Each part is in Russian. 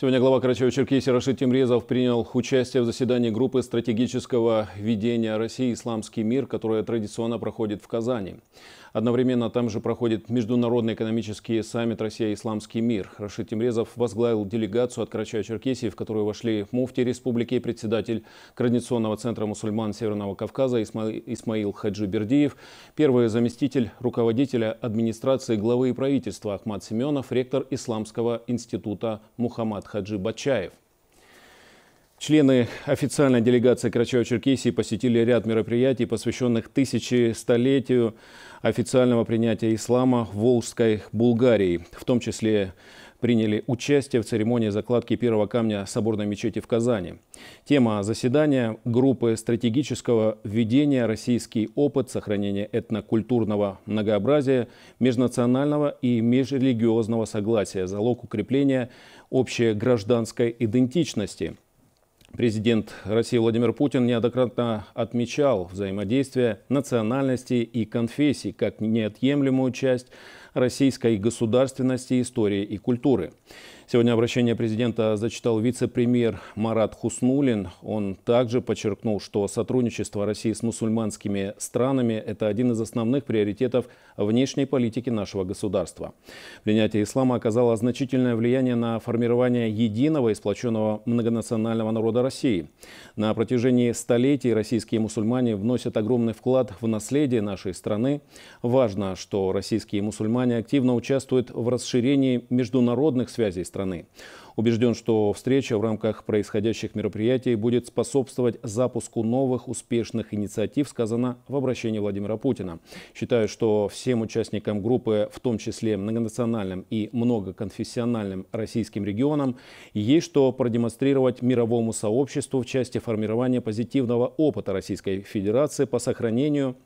Сегодня глава Карачаева-Черкесии Рашид Тимрезов принял участие в заседании группы стратегического ведения России «Исламский мир», которая традиционно проходит в Казани. Одновременно там же проходит Международный экономический саммит «Россия. Исламский мир». Рашид Тимрезов возглавил делегацию от Карачаева-Черкесии, в которую вошли муфти республики, председатель Координационного центра мусульман Северного Кавказа Исма... Исмаил Хаджибердиев, первый заместитель руководителя администрации главы и правительства Ахмад Семенов, ректор Исламского института Мухаммад Хаджи Бачаев. Члены официальной делегации Карачаево-Черкесии посетили ряд мероприятий, посвященных тысячестолетию официального принятия ислама в Волжской Булгарии, в том числе приняли участие в церемонии закладки первого камня соборной мечети в Казани. Тема заседания группы стратегического введения «Российский опыт сохранения этнокультурного многообразия, межнационального и межрелигиозного согласия, залог укрепления общей гражданской идентичности». Президент России Владимир Путин неоднократно отмечал взаимодействие национальностей и конфессий как неотъемлемую часть российской государственности, истории и культуры. Сегодня обращение президента зачитал вице-премьер Марат Хуснулин. Он также подчеркнул, что сотрудничество России с мусульманскими странами – это один из основных приоритетов внешней политики нашего государства. Принятие ислама оказало значительное влияние на формирование единого и сплоченного многонационального народа России. На протяжении столетий российские мусульмане вносят огромный вклад в наследие нашей страны. Важно, что российские мусульмане Германия активно участвует в расширении международных связей страны. Убежден, что встреча в рамках происходящих мероприятий будет способствовать запуску новых успешных инициатив, сказано в обращении Владимира Путина. Считаю, что всем участникам группы, в том числе многонациональным и многоконфессиональным российским регионам, есть что продемонстрировать мировому сообществу в части формирования позитивного опыта Российской Федерации по сохранению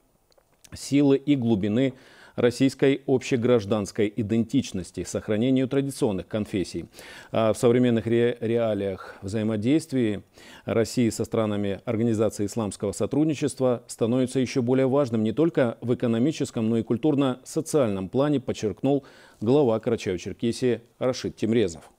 силы и глубины российской общегражданской идентичности, сохранению традиционных конфессий. А в современных ре реалиях взаимодействия России со странами Организации исламского сотрудничества становится еще более важным не только в экономическом, но и культурно-социальном плане, подчеркнул глава Карачаево-Черкесии Рашид Тимрезов.